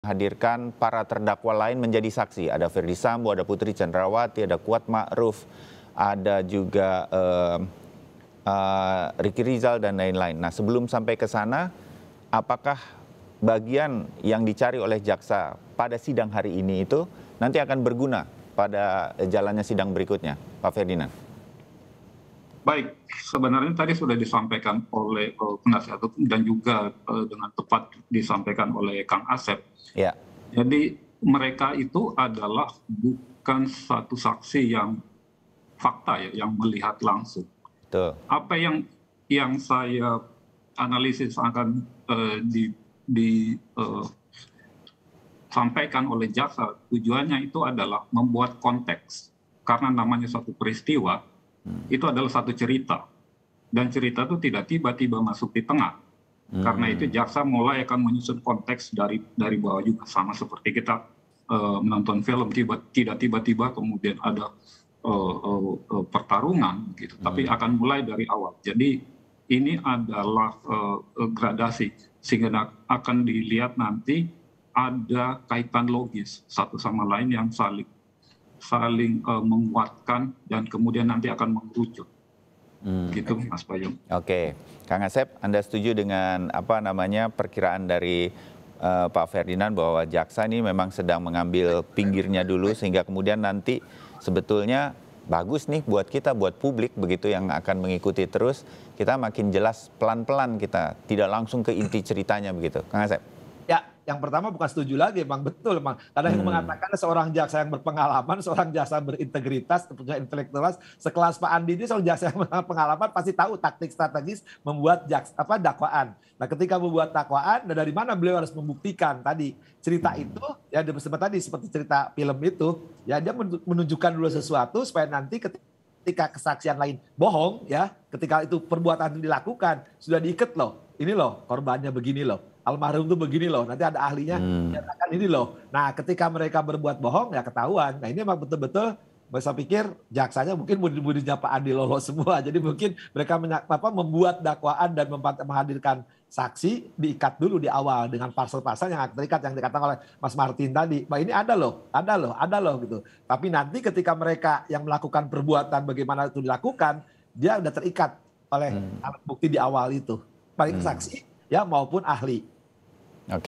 hadirkan para terdakwa lain menjadi saksi. Ada Ferdi Sambo, ada Putri Cendrawati, ada Kuat Ma'ruf, ada juga uh, uh, Riki Rizal dan lain-lain. Nah, sebelum sampai ke sana, apakah bagian yang dicari oleh jaksa pada sidang hari ini itu nanti akan berguna pada jalannya sidang berikutnya, Pak Ferdinand? baik sebenarnya tadi sudah disampaikan oleh eh, penasihat hukum dan juga eh, dengan tepat disampaikan oleh kang asep ya. jadi mereka itu adalah bukan satu saksi yang fakta ya yang melihat langsung Tuh. apa yang yang saya analisis akan uh, di, di uh, sampaikan oleh jaksa tujuannya itu adalah membuat konteks karena namanya satu peristiwa itu adalah satu cerita dan cerita itu tidak tiba-tiba masuk di tengah hmm. karena itu hmm. jaksa mulai akan menyusun konteks dari dari bawah juga sama seperti kita uh, menonton film tiba tidak tiba-tiba kemudian ada uh, uh, pertarungan gitu hmm. tapi akan mulai dari awal jadi ini adalah uh, gradasi sehingga akan dilihat nanti ada kaitan logis satu sama lain yang saling saling uh, menguatkan dan kemudian nanti akan mengerucut. Hmm. Gitu Mas Bayu. Oke, okay. Kang Asep, Anda setuju dengan apa namanya perkiraan dari uh, Pak Ferdinand bahwa jaksa ini memang sedang mengambil pinggirnya dulu sehingga kemudian nanti sebetulnya bagus nih buat kita, buat publik begitu yang akan mengikuti terus kita makin jelas pelan-pelan kita tidak langsung ke inti ceritanya begitu, Kang Asep ya yang pertama bukan setuju lagi emang betul emang karena yang hmm. mengatakan seorang jaksa yang berpengalaman seorang jaksa berintegritas punya intelektualitas, sekelas Pak Andi ini seorang jaksa yang berpengalaman pasti tahu taktik strategis membuat jaksa apa dakwaan nah ketika membuat dakwaan nah dari mana beliau harus membuktikan tadi cerita hmm. itu ya seperti tadi seperti cerita film itu ya dia menunjukkan dulu sesuatu supaya nanti ketika ketika kesaksian lain bohong ya ketika itu perbuatan itu dilakukan sudah diikat loh ini loh korbannya begini loh almarhum tuh begini loh, nanti ada ahlinya hmm. nyatakan ini loh. Nah, ketika mereka berbuat bohong ya ketahuan. Nah, ini memang betul-betul masa pikir jaksanya mungkin murid-muridnya Pak Andi lolos semua. Jadi mungkin mereka apa, membuat dakwaan dan menghadirkan saksi diikat dulu di awal dengan pasal-pasal yang terikat yang dikatakan oleh Mas Martin tadi. Bah ini ada loh, ada loh, ada loh gitu. Tapi nanti ketika mereka yang melakukan perbuatan bagaimana itu dilakukan, dia sudah terikat oleh hmm. alat bukti di awal itu. Paling hmm. saksi ya maupun ahli